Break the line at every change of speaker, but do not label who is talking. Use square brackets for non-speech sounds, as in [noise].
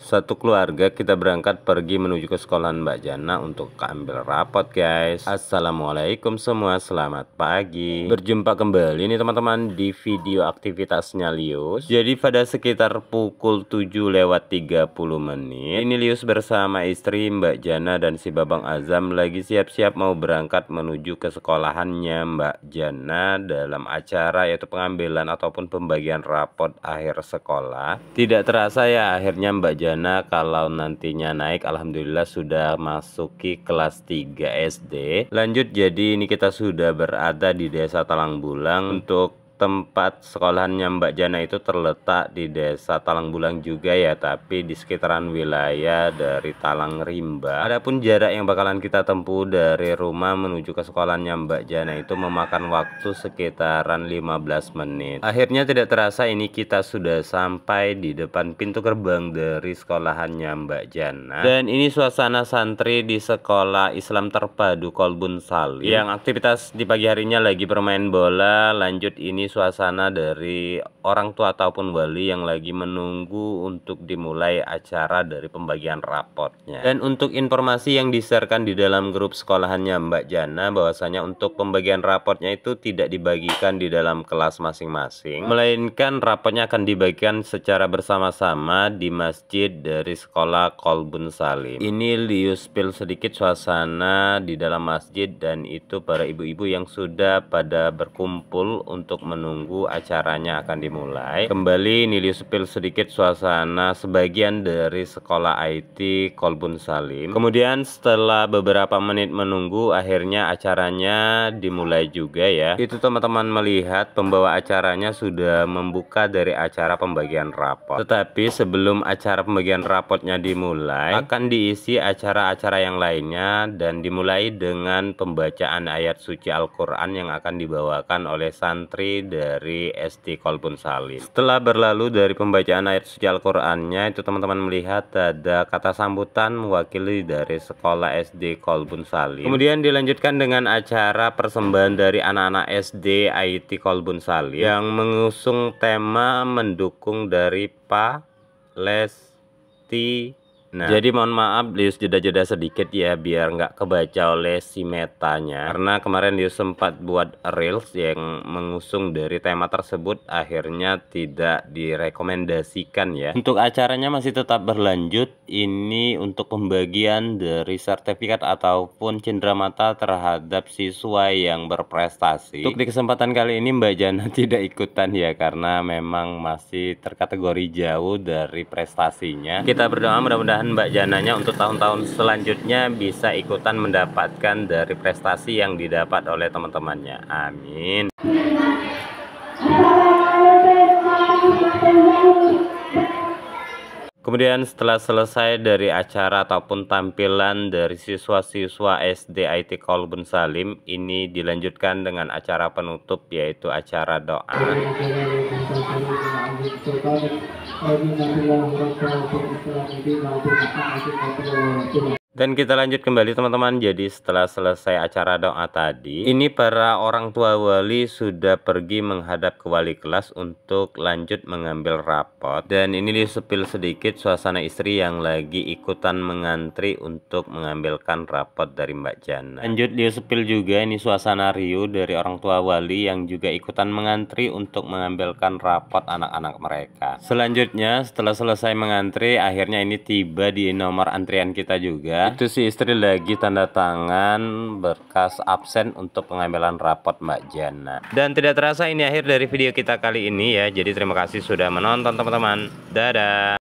satu keluarga kita berangkat pergi menuju ke sekolah Mbak Jana untuk ambil rapot guys Assalamualaikum semua selamat pagi berjumpa kembali nih teman-teman di video aktivitasnya Lius jadi pada sekitar pukul 7 lewat 30 menit ini Lius bersama istri Mbak Jana dan si Babang Azam lagi siap-siap mau berangkat menuju ke sekolahannya Mbak Jana dalam acara yaitu pengambilan ataupun pembagian rapot akhir sekolah tidak terasa ya akhirnya Mbak Jana Sujana kalau nantinya naik alhamdulillah sudah masuki kelas 3 SD. Lanjut jadi ini kita sudah berada di Desa Talang Bulang untuk tempat sekolahannya Mbak Jana itu terletak di Desa Talang Bulang juga ya, tapi di sekitaran wilayah dari Talang Rimba. Adapun jarak yang bakalan kita tempuh dari rumah menuju ke sekolahnya Mbak Jana itu memakan waktu sekitaran 15 menit. Akhirnya tidak terasa ini kita sudah sampai di depan pintu gerbang dari sekolahannya Mbak Jana. Dan ini suasana santri di sekolah Islam terpadu Kolbun Salim yang aktivitas di pagi harinya lagi bermain bola, lanjut ini suasana dari orang tua ataupun wali yang lagi menunggu untuk dimulai acara dari pembagian rapotnya. Dan untuk informasi yang diserkan di dalam grup sekolahannya Mbak Jana bahwasanya untuk pembagian rapotnya itu tidak dibagikan di dalam kelas masing-masing, melainkan rapotnya akan dibagikan secara bersama-sama di masjid dari sekolah Kolbun Salim. Ini liuspil sedikit suasana di dalam masjid dan itu para ibu-ibu yang sudah pada berkumpul untuk men menunggu acaranya akan dimulai. Kembali Nili sepil sedikit suasana sebagian dari sekolah IT Kolbun Salim. Kemudian setelah beberapa menit menunggu akhirnya acaranya dimulai juga ya. Itu teman-teman melihat pembawa acaranya sudah membuka dari acara pembagian rapot. Tetapi sebelum acara pembagian rapotnya dimulai akan diisi acara-acara yang lainnya dan dimulai dengan pembacaan ayat suci Al-Qur'an yang akan dibawakan oleh santri dari SD Kolbun Salim. Setelah berlalu dari pembacaan ayat suci Al-Qur'annya itu teman-teman melihat ada kata sambutan mewakili dari sekolah SD Kolbun Salim. Kemudian dilanjutkan dengan acara persembahan dari anak-anak SD IT Kolbun Salim yang mengusung tema mendukung dari Pak Lesti Nah, jadi mohon maaf Lius jeda-jeda sedikit ya biar nggak kebaca oleh si metanya karena kemarin Lius sempat buat reels yang mengusung dari tema tersebut akhirnya tidak direkomendasikan ya untuk acaranya masih tetap berlanjut ini untuk pembagian dari sertifikat ataupun mata terhadap siswa yang berprestasi untuk di kesempatan kali ini Mbak Jana [laughs] tidak ikutan ya karena memang masih terkategori jauh dari prestasinya kita berdoa mudah-mudahan mudah-mudahan Mbak Jananya untuk tahun-tahun selanjutnya bisa ikutan mendapatkan dari prestasi yang didapat oleh teman-temannya. Amin. Kemudian setelah selesai dari acara ataupun tampilan dari siswa-siswa SD IT Kolbun Salim ini dilanjutkan dengan acara penutup yaitu acara doa terutama Alhamdulillah warahmatullahi wabarakatuh. Dan kita lanjut kembali teman-teman. Jadi setelah selesai acara doa tadi, ini para orang tua wali sudah pergi menghadap ke wali kelas untuk lanjut mengambil rapot. Dan ini disepil sedikit suasana istri yang lagi ikutan mengantri untuk mengambilkan rapot dari Mbak Jana. Lanjut disepil juga ini suasana Rio dari orang tua wali yang juga ikutan mengantri untuk mengambilkan rapot anak-anak mereka. Selanjutnya setelah selesai mengantri, akhirnya ini tiba di nomor antrian kita juga Ya. Itu si istri lagi tanda tangan berkas absen untuk pengambilan rapot Mbak Jana. Dan tidak terasa ini akhir dari video kita kali ini ya. Jadi terima kasih sudah menonton teman-teman. Dadah.